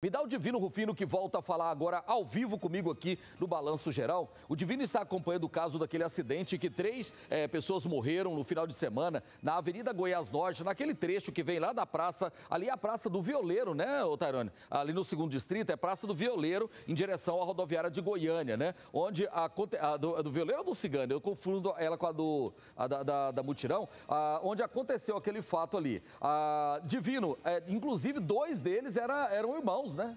Me dá o Divino Rufino que volta a falar agora ao vivo comigo aqui no Balanço Geral. O Divino está acompanhando o caso daquele acidente que três é, pessoas morreram no final de semana na Avenida Goiás Norte, naquele trecho que vem lá da praça, ali é a Praça do Violeiro, né, Otarone? Ali no segundo distrito é Praça do Violeiro, em direção à rodoviária de Goiânia, né? Onde a, a do, do Violeiro ou do Cigano? Eu confundo ela com a, do, a da, da, da, Mutirão, a, ah, onde aconteceu aquele fato ali. Ah, Divino, é, inclusive dois deles era, eram irmãos né?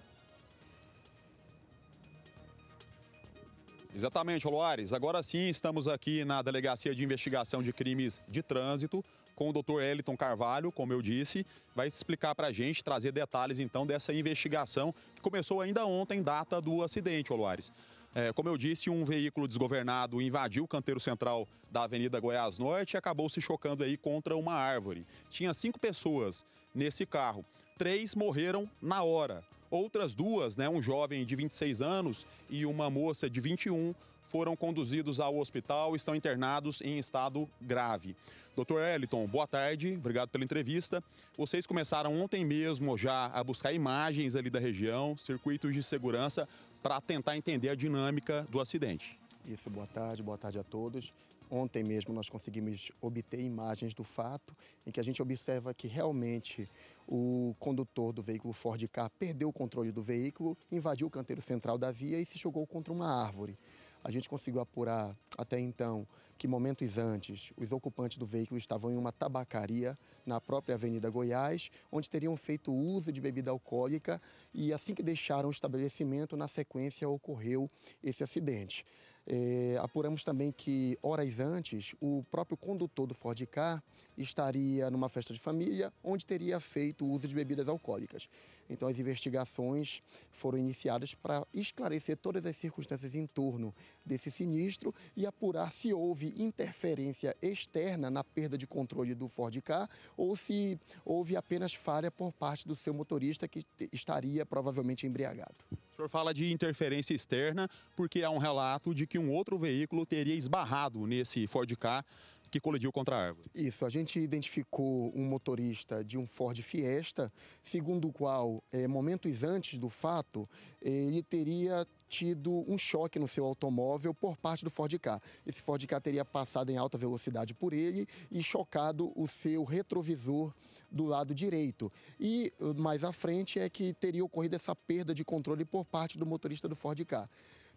Exatamente, Loares. Agora sim, estamos aqui na Delegacia de Investigação de Crimes de Trânsito com o Dr. Eliton Carvalho, como eu disse, vai explicar para a gente, trazer detalhes então dessa investigação que começou ainda ontem, data do acidente, Oloares. É, como eu disse, um veículo desgovernado invadiu o canteiro central da Avenida Goiás Norte e acabou se chocando aí contra uma árvore. Tinha cinco pessoas nesse carro, três morreram na hora. Outras duas, né, um jovem de 26 anos e uma moça de 21, foram conduzidos ao hospital e estão internados em estado grave. Dr. Eliton, boa tarde, obrigado pela entrevista. Vocês começaram ontem mesmo já a buscar imagens ali da região, circuitos de segurança, para tentar entender a dinâmica do acidente. Isso, boa tarde, boa tarde a todos. Ontem mesmo nós conseguimos obter imagens do fato, em que a gente observa que realmente o condutor do veículo Ford K perdeu o controle do veículo, invadiu o canteiro central da via e se jogou contra uma árvore. A gente conseguiu apurar até então que momentos antes os ocupantes do veículo estavam em uma tabacaria na própria Avenida Goiás, onde teriam feito uso de bebida alcoólica e assim que deixaram o estabelecimento, na sequência ocorreu esse acidente. É, apuramos também que, horas antes, o próprio condutor do Ford Car estaria numa festa de família onde teria feito uso de bebidas alcoólicas. Então, as investigações foram iniciadas para esclarecer todas as circunstâncias em torno desse sinistro e apurar se houve interferência externa na perda de controle do Ford Car ou se houve apenas falha por parte do seu motorista que estaria provavelmente embriagado senhor fala de interferência externa porque há um relato de que um outro veículo teria esbarrado nesse Ford K que colidiu contra a árvore. Isso, a gente identificou um motorista de um Ford Fiesta, segundo o qual, é, momentos antes do fato, ele teria tido um choque no seu automóvel por parte do Ford K. Esse Ford K teria passado em alta velocidade por ele e chocado o seu retrovisor do lado direito. E eh, mais à frente é que teria ocorrido essa perda de controle por parte do motorista do Ford car.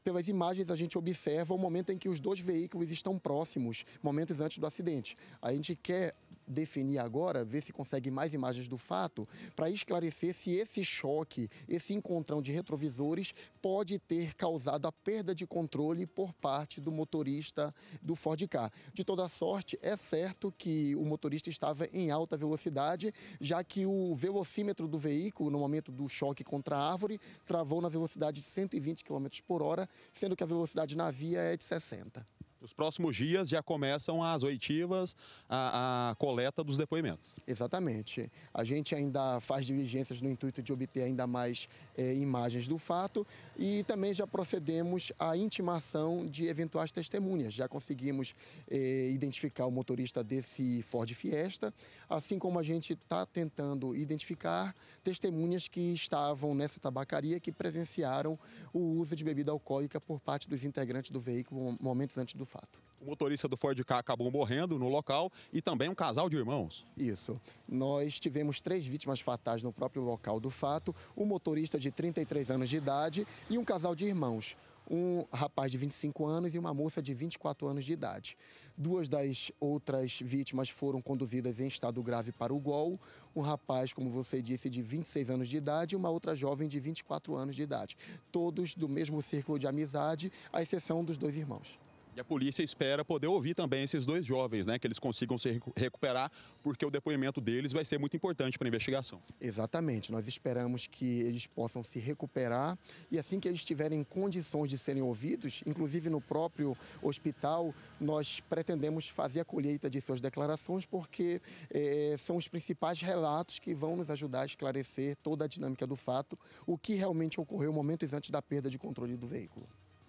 pelas imagens a gente observa o momento em que os dois veículos estão próximos, momentos antes do acidente. A gente quer definir agora, ver se consegue mais imagens do fato, para esclarecer se esse choque, esse encontrão de retrovisores pode ter causado a perda de controle por parte do motorista do Ford car De toda sorte, é certo que o motorista estava em alta velocidade, já que o velocímetro do veículo, no momento do choque contra a árvore, travou na velocidade de 120 km por hora, sendo que a velocidade na via é de 60. Os próximos dias já começam as oitivas, a, a coleta dos depoimentos. Exatamente. A gente ainda faz diligências no intuito de obter ainda mais eh, imagens do fato e também já procedemos à intimação de eventuais testemunhas. Já conseguimos eh, identificar o motorista desse Ford Fiesta, assim como a gente está tentando identificar testemunhas que estavam nessa tabacaria que presenciaram o uso de bebida alcoólica por parte dos integrantes do veículo momentos antes do fato fato. O motorista do Ford K acabou morrendo no local e também um casal de irmãos. Isso. Nós tivemos três vítimas fatais no próprio local do fato: o um motorista de 33 anos de idade e um casal de irmãos um rapaz de 25 anos e uma moça de 24 anos de idade. Duas das outras vítimas foram conduzidas em estado grave para o GOL, um rapaz, como você disse, de 26 anos de idade e uma outra jovem de 24 anos de idade. Todos do mesmo círculo de amizade, à exceção dos dois irmãos. E a polícia espera poder ouvir também esses dois jovens, né? Que eles consigam se recuperar, porque o depoimento deles vai ser muito importante para a investigação. Exatamente. Nós esperamos que eles possam se recuperar e assim que eles tiverem condições de serem ouvidos, inclusive no próprio hospital, nós pretendemos fazer a colheita de suas declarações, porque eh, são os principais relatos que vão nos ajudar a esclarecer toda a dinâmica do fato, o que realmente ocorreu momentos antes da perda de controle do veículo.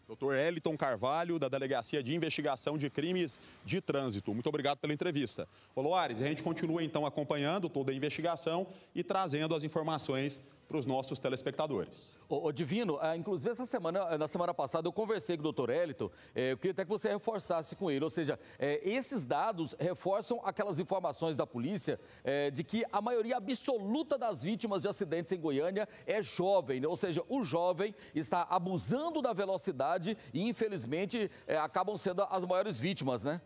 Doutor Eliton Carvalho, da Delegacia de Investigação de Crimes de Trânsito. Muito obrigado pela entrevista. Ô Loares, a gente continua então acompanhando toda a investigação e trazendo as informações para os nossos telespectadores. Ô, ô, Divino, ah, inclusive essa semana, eh, na semana passada, eu conversei com o doutor Elito, eh, eu queria até que você reforçasse com ele, ou seja, eh, esses dados reforçam aquelas informações da polícia de que a maioria absoluta das vítimas de acidentes em Goiânia é jovem, né? ou seja, o jovem está abusando da velocidade e, infelizmente, acabam sendo as maiores vítimas, né?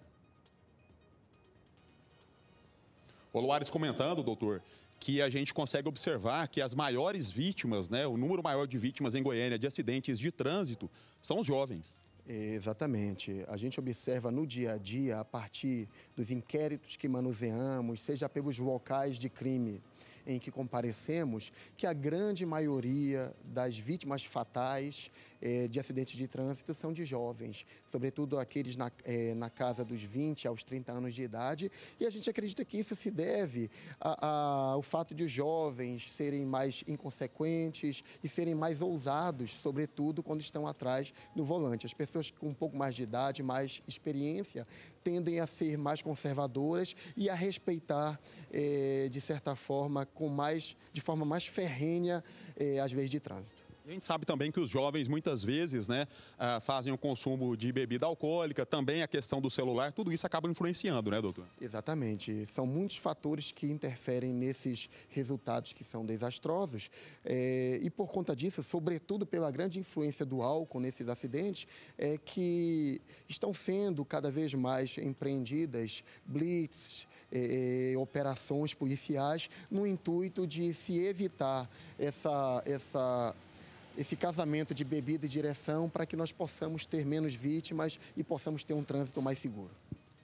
O Luares comentando, doutor, que a gente consegue observar que as maiores vítimas, né, o número maior de vítimas em Goiânia de acidentes de trânsito são os jovens. Exatamente. A gente observa no dia a dia, a partir dos inquéritos que manuseamos, seja pelos locais de crime em que comparecemos, que a grande maioria das vítimas fatais é, de acidentes de trânsito são de jovens, sobretudo aqueles na, é, na casa dos 20 aos 30 anos de idade. E a gente acredita que isso se deve ao fato de os jovens serem mais inconsequentes e serem mais ousados, sobretudo quando estão atrás do volante. As pessoas com um pouco mais de idade, mais experiência, tendem a ser mais conservadoras e a respeitar, é, de certa forma, com mais, de forma mais ferrenha eh, as leis de trânsito. A gente sabe também que os jovens muitas vezes né, ah, fazem o consumo de bebida alcoólica, também a questão do celular, tudo isso acaba influenciando, né, doutor? Exatamente. São muitos fatores que interferem nesses resultados que são desastrosos. É, e por conta disso, sobretudo pela grande influência do álcool nesses acidentes, é que estão sendo cada vez mais empreendidas blitz, é, é operações policiais, no intuito de se evitar essa. essa esse casamento de bebida e direção para que nós possamos ter menos vítimas e possamos ter um trânsito mais seguro.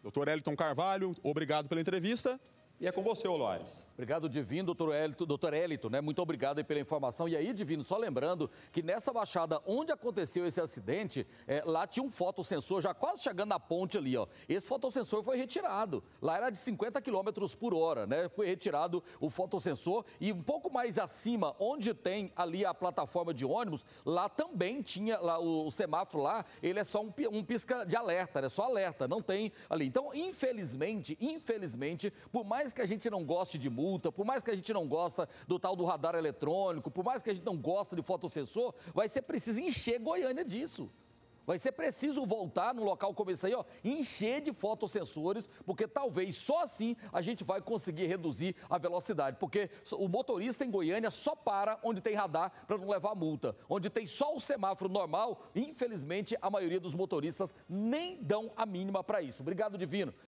Doutor Elton Carvalho, obrigado pela entrevista. E é com você, Oloares. Obrigado, Divino, doutor Elito. doutor Elito, né? Muito obrigado pela informação. E aí, Divino, só lembrando que nessa baixada onde aconteceu esse acidente, é, lá tinha um fotossensor já quase chegando na ponte ali, ó. Esse fotossensor foi retirado. Lá era de 50 km por hora, né? Foi retirado o fotossensor e um pouco mais acima, onde tem ali a plataforma de ônibus, lá também tinha lá o, o semáforo lá, ele é só um, um pisca de alerta, né? Só alerta, não tem ali. Então, infelizmente, infelizmente, por mais mais que a gente não goste de multa, por mais que a gente não gosta do tal do radar eletrônico, por mais que a gente não gosta de fotossensor, vai ser preciso encher Goiânia disso. Vai ser preciso voltar no local como esse aí, ó, encher de fotossensores, porque talvez só assim a gente vai conseguir reduzir a velocidade. Porque o motorista em Goiânia só para onde tem radar para não levar multa. Onde tem só o semáforo normal, infelizmente a maioria dos motoristas nem dão a mínima para isso. Obrigado, Divino.